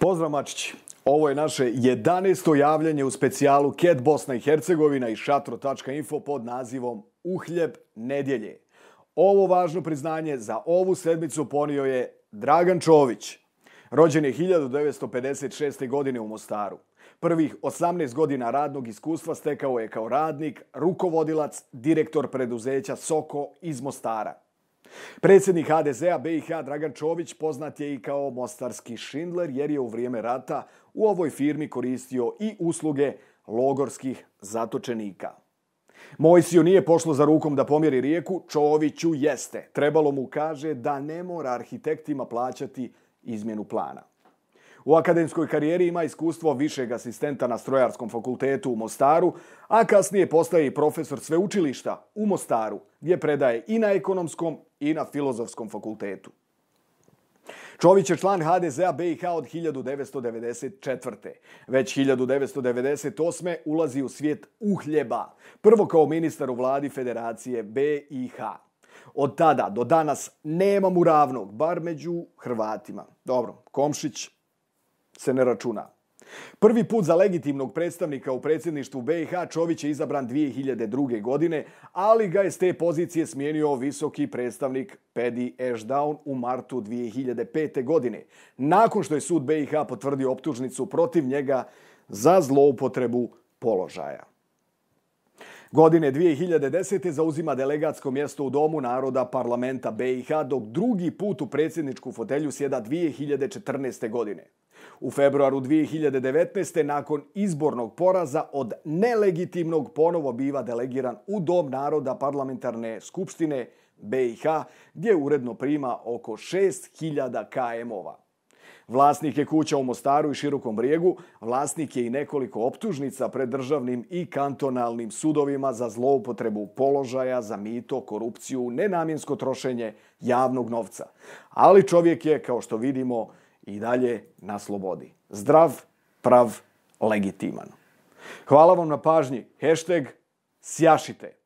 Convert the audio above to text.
Pozdrav Mačići. Ovo je naše 11. javljanje u specijalu Ket Bosna i Hercegovina i šatro.info pod nazivom Uhljeb nedjelje. Ovo važno priznanje za ovu sedmicu ponio je Dragan Čović. Rođen je 1956. godine u Mostaru. Prvih 18 godina radnog iskustva stekao je kao radnik, rukovodilac, direktor preduzeća Soko iz Mostara. Predsjednik HDZ-a BiH Dragan Čović poznat je i kao mostarski Schindler jer je u vrijeme rata u ovoj firmi koristio i usluge logorskih zatočenika. Mojsiju nije pošlo za rukom da pomjeri rijeku, Čoviću jeste. Trebalo mu kaže da ne mora arhitektima plaćati izmjenu plana. U akademskoj karijeri ima iskustvo višeg asistenta na Strojarskom fakultetu u Mostaru, a kasnije postaje i profesor sveučilišta u Mostaru, gdje predaje i na ekonomskom i na Filozofskom fakultetu. Čović je član HDZ-a BiH od 1994. Već 1998. ulazi u svijet uhljeba, prvo kao ministar u vladi federacije BiH. Od tada do danas nema mu ravnog, bar među Hrvatima. Dobro, Komšić se ne računa. Prvi put za legitimnog predstavnika u predsjedništvu BiH Čović je izabran 2002. godine, ali ga je s te pozicije smijenio visoki predstavnik Pedi Ashdown u martu 2005. godine, nakon što je sud BiH potvrdio optužnicu protiv njega za zloupotrebu položaja. Godine 2010. zauzima delegatsko mjesto u Domu naroda parlamenta BiH, dok drugi put u predsjedničku fotelju sjeda 2014. godine. U februaru 2019. nakon izbornog poraza od nelegitimnog ponovo biva delegiran u Dom naroda parlamentarne skupštine BiH, gdje uredno prima oko 6000 KM-ova. Vlasnik je kuća u Mostaru i Širokom brijegu, vlasnik je i nekoliko optužnica pred državnim i kantonalnim sudovima za zloupotrebu položaja, za mito, korupciju, nenamjensko trošenje javnog novca. Ali čovjek je, kao što vidimo, i dalje na slobodi. Zdrav, prav, legitiman. Hvala vam na pažnji. Hashtag sjašite.